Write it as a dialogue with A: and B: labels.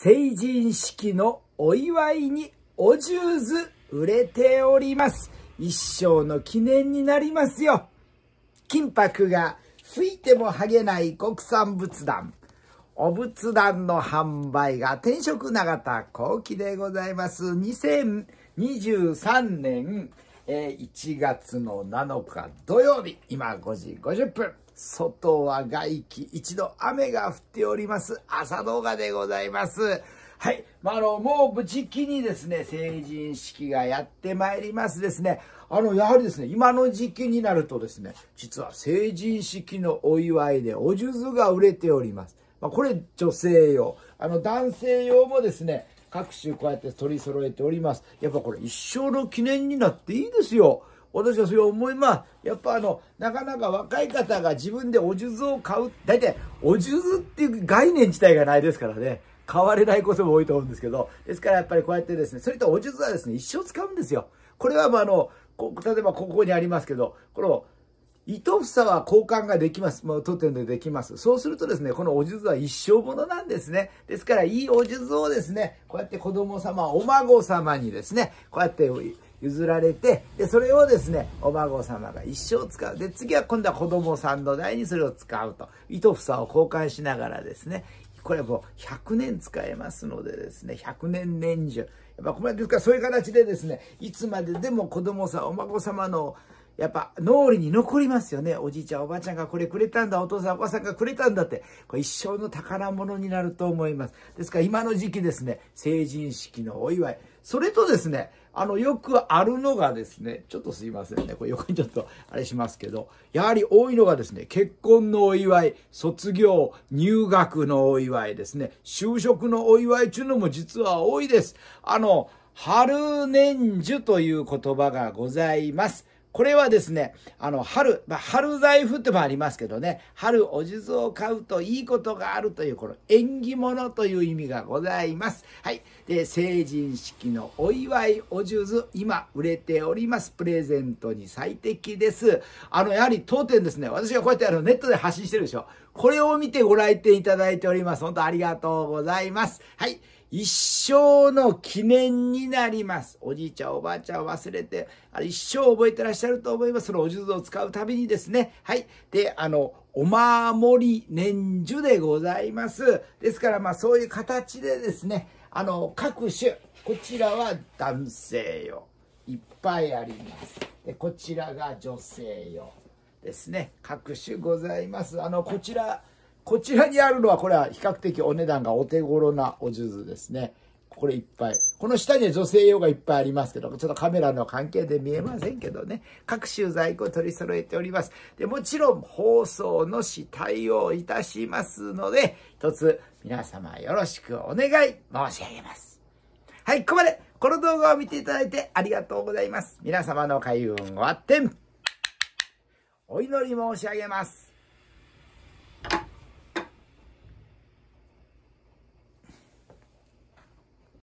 A: 成人式のお祝いにおー図売れております。一生の記念になりますよ。金箔が吹いても剥げない国産仏壇。お仏壇の販売が転職永田幸期でございます。2023年1月の7日土曜日、今5時50分。外は外気、一度雨が降っております。朝動画でございます。はい。まあ、あの、もう無事期にですね、成人式がやってまいりますですね。あの、やはりですね、今の時期になるとですね、実は成人式のお祝いでお数珠が売れております。まあ、これ女性用。あの、男性用もですね、各種こうやって取り揃えております。やっぱこれ一生の記念になっていいですよ。私はそういう思い、まあ、やっぱあの、なかなか若い方が自分でお数珠を買う、大体、お数珠っていう概念自体がないですからね、買われないことも多いと思うんですけど、ですからやっぱりこうやってですね、それとお数珠はですね、一生使うんですよ。これはまああの、こ例えばここにありますけど、この、糸房は交換ができます。もう取ってんでできます。そうするとですね、このお術は一生ものなんですね。ですから、いいお術をですね、こうやって子供様、お孫様にですね、こうやって、譲られて、で、それをですね、お孫様が一生使う。で、次は今度は子供さんの代にそれを使うと。糸房を交換しながらですね、これもう100年使えますのでですね、100年年中。やっぱこれですからそういう形でですね、いつまででも子供さん、お孫様のやっぱ脳裏に残りますよね。おじいちゃん、おばあちゃんがこれくれたんだ、お父さん、おばさんがくれたんだって、これ一生の宝物になると思います。ですから今の時期ですね、成人式のお祝い。それとですね、あの、よくあるのがですね、ちょっとすいませんね、これ横にちょっとあれしますけど、やはり多いのがですね、結婚のお祝い、卒業、入学のお祝いですね、就職のお祝いっていうのも実は多いです。あの、春年樹という言葉がございます。これはですね、あの、春、まあ、春財布ってもありますけどね、春お地蔵を買うといいことがあるという、この縁起物という意味がございます。はい。で、成人式のお祝いお数珠、今売れております。プレゼントに最適です。あの、やはり当店ですね、私がこうやってあのネットで発信してるでしょ。これを見てご来店いただいております。本当ありがとうございます。はい。一生の記念になります。おじいちゃん、おばあちゃん忘れて、あ一生覚えてらっしゃると思います。そのお術を使うたびにですね。はい。で、あの、お守り年中でございます。ですから、まあそういう形でですね、あの、各種、こちらは男性用、いっぱいあります。で、こちらが女性用ですね。各種ございます。あの、こちら、こちらにあるのは、これは比較的お値段がお手頃なお数珠ですね。これいっぱい。この下には女性用がいっぱいありますけど、ちょっとカメラの関係で見えませんけどね。各種在庫取り揃えております。で、もちろん放送のし対応いたしますので、一つ皆様よろしくお願い申し上げます。はい、ここまで。この動画を見ていただいてありがとうございます。皆様の開運をわってん、お祈り申し上げます。